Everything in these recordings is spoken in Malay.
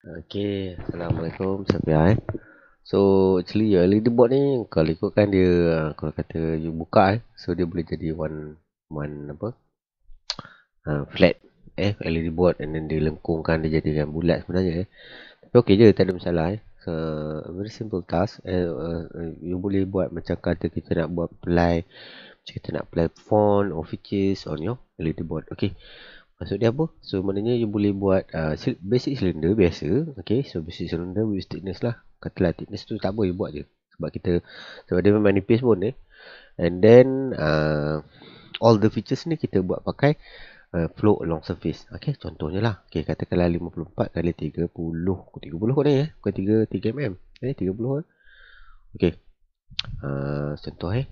Okay, Assalamualaikum Sabia eh. So actually your LED board ni kalau ikutkan dia ah, kalau kata you buka eh, so dia boleh jadi one one apa? Uh, flat eh LED board and then dilengkungkan dia jadi yang bulat sebenarnya eh. Tapi okey je tak ada masalah eh. So, a very simple task eh, uh, you boleh buat macam kata kita nak buat play, kita nak apply font or features on your LED board. Okay. Maksud dia apa? So maknanya you boleh buat uh, basic cylinder biasa. Okay. So basic cylinder with thickness lah. Katalah thickness tu tak apa you buat je. Sebab kita. Sebab dia memang nipis pun eh. And then. Uh, all the features ni kita buat pakai. Uh, flow along surface. Okay. Contohnya lah. Okay. Katakanlah 54 kali 30. 30 kot ni eh. Bukan 3, 3 mm. Eh 30 kot. Okay. Uh, contoh eh.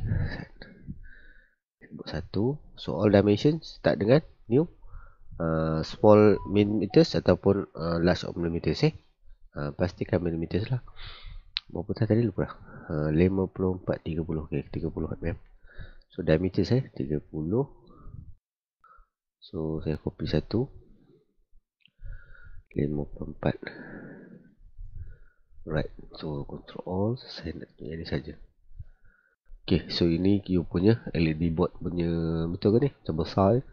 Buat satu. So all dimensions start dengan New uh, small millimeters ataupun uh, large of millimeters eh. Uh, pastikan millimeters lah. Berapa tadi tadi lupa lah. Uh, 54 30 ke okay, 30 mm. So diameter saya eh 30. So saya copy satu. 54. Right. So control all Saya send ini saja. Okay, so ini you punya LED board punya betul ke ni? Macam besar eh?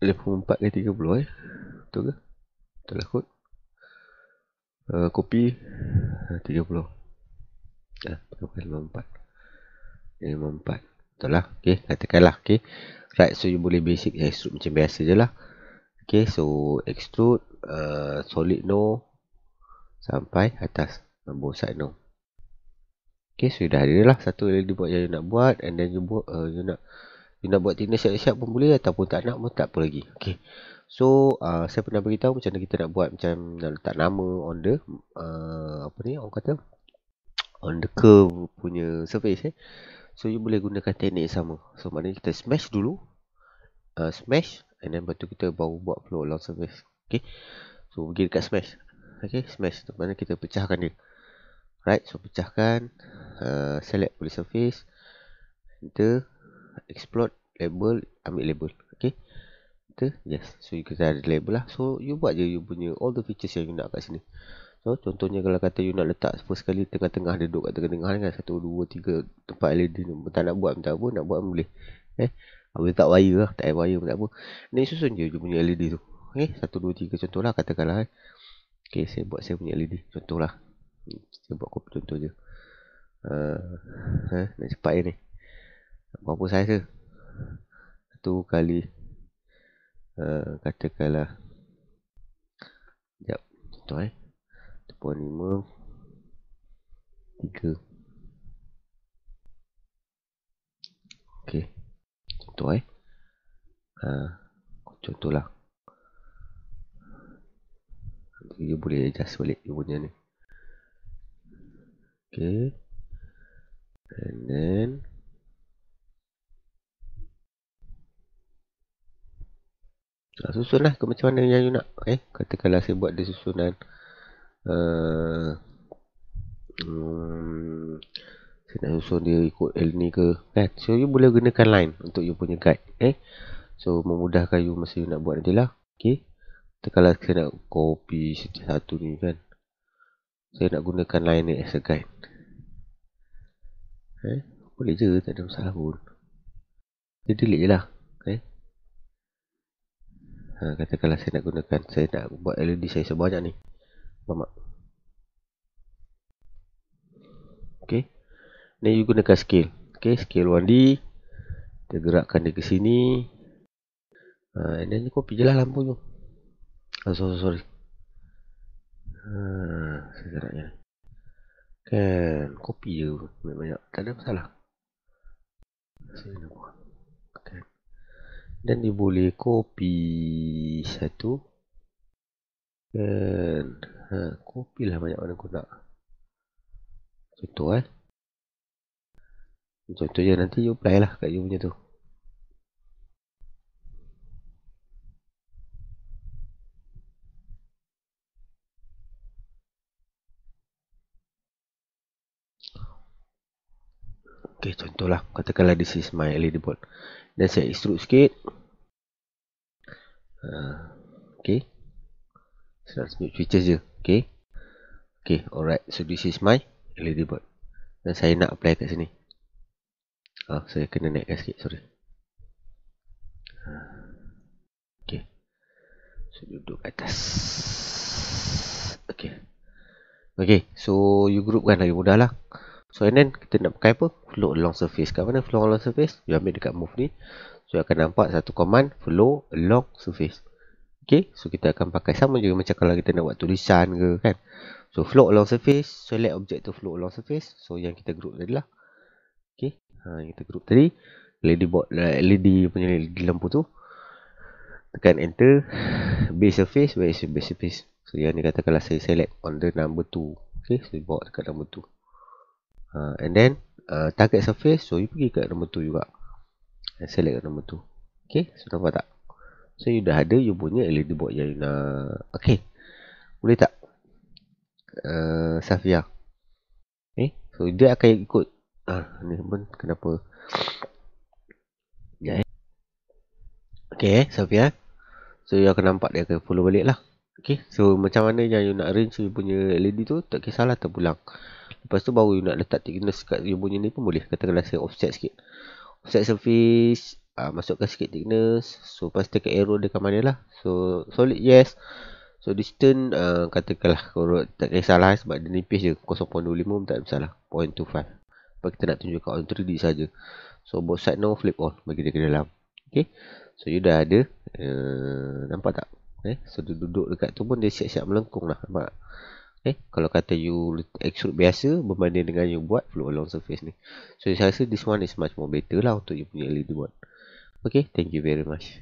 Dia pun 4 ke 30 eh Betul ke? Betul lah kot uh, Kopi uh, 30 Ya, bukan 54 Okay, 54 Betul lah, okay, katakan lah okay. Right, so you boleh basic extrude macam biasa je lah Okay, so extrude uh, Solid no Sampai atas Nombor side no Okay, so dah ada lah Satu lagi buat yang you nak buat And then you buat uh, You nak You nak buat thinner siap-siap pun boleh ataupun tak nak pun tak apa lagi. Okay. So, uh, saya pernah beritahu macam mana kita nak buat macam nak letak nama on the, uh, apa ni orang kata, on the curve punya surface eh. So, you boleh gunakan teknik sama. So, maknanya kita smash dulu. Uh, smash and then lepas kita baru buat flow along surface. Okay. So, pergi dekat smash. Okay, smash tu. Maknanya kita pecahkan dia. Right, so pecahkan. Uh, select boleh surface. Enter explode label ambil label okey betul yes so you kita ada label lah so you buat je you punya all the features yang you nak kat sini so contohnya kalau kata you nak letak first sekali tengah-tengah dia duduk kat tengah-tengah kan satu, dua, tiga tempat LED ni tak nak buat entah apa nak buat boleh eh boleh tak wire lah tak wire pun tak apa ni susun je you punya LED tu okey 1 2 3 contohlah katakanlah eh. okey saya buat saya punya LED contohlah hmm, saya buat copy contoh je Uh, eh, nak cepat ni Berapa saiz tu? Satu kali uh, Katakanlah Sekejap Contoh eh 1.5 3 Ok Contoh eh uh, ah, Contoh lah Dia boleh adjust balik Dia punya ni Ok And then Ha, susunlah ke macam mana yang you nak. Okay? Eh? Katakanlah saya buat dia susunan. Uh, hmm, saya nak susun dia ikut L ni ke. Kan? So, you boleh gunakan line untuk you punya guide. Eh, So, memudahkan you masa you nak buat nanti lah. Okay? Katakanlah saya nak copy setiap satu ni kan. Saya nak gunakan line ni as a guide. Eh? Boleh je, tak ada masalah pun. Dia delete je lah ha, katakanlah saya nak gunakan saya nak buat LED saya sebanyak ni mama. tak ok ni you gunakan scale ok scale 1D kita gerakkan dia ke sini ha, and then copy je lah lampu tu oh, sorry, sorry. Ha, saya tak nak kan copy je banyak-banyak tak ada masalah saya nak buat dan dia boleh copy satu dan ha, copy lah banyak mana aku nak contoh eh contoh je nanti you apply lah kat you punya tu Okey, contohlah katakanlah this is my LED board. Dan saya extrude sikit. Uh, ah, okay. Saya nak tunjuk features je. Okay. Okay, alright. So, this is my LED board. Dan saya nak apply kat sini. Oh, saya kena naikkan sikit. Sorry. Uh, ah, okay. So, duduk atas. Okay. Okay. So, you group kan lagi mudah lah. So and then kita nak pakai apa? Flow along surface. Kat mana flow along surface? You ambil dekat move ni. So akan nampak satu command flow along surface. Okay. So kita akan pakai sama juga macam kalau kita nak buat tulisan ke kan. So flow along surface. So Select object to flow along surface. So yang kita group tadi lah. Okay. Ha, kita group tadi. Ladybot, eh, LED punya LED lampu tu. Tekan enter. Base surface. base surface? So yang ni katakanlah saya select on the number 2. Okay. So bawa dekat number 2 uh, and then uh, target surface so you pergi kat nombor tu juga and select kat nombor tu ok so nampak tak so you dah ada you punya LED board yang you nak ok boleh tak uh, Safia ok eh, so dia akan ikut ah uh, ni pun kenapa ya yeah. ok eh, Safia so you akan nampak dia akan follow balik lah okay, so macam mana yang you nak arrange you punya LED tu tak kisahlah terpulang ok Lepas tu baru you nak letak thickness kat you punya ni pun boleh. Katakanlah saya offset sikit. Offset surface. Ha, masukkan sikit thickness. So lepas tu tekan arrow dekat mana lah. So solid yes. So distance uh, katakanlah kalau tak kisahlah sebab dia nipis je 0.25 tak ada masalah 0.25 Sebab kita nak tunjukkan on 3D saja. So both side now flip on bagi dia ke dalam Okay So you dah ada uh, Nampak tak? Eh? So duduk dekat tu pun dia siap-siap melengkung lah Nampak Eh, kalau kata you extrude biasa berbanding dengan you buat flow along surface ni. So, saya rasa this one is much more better lah untuk you punya LED board. Okay, thank you very much.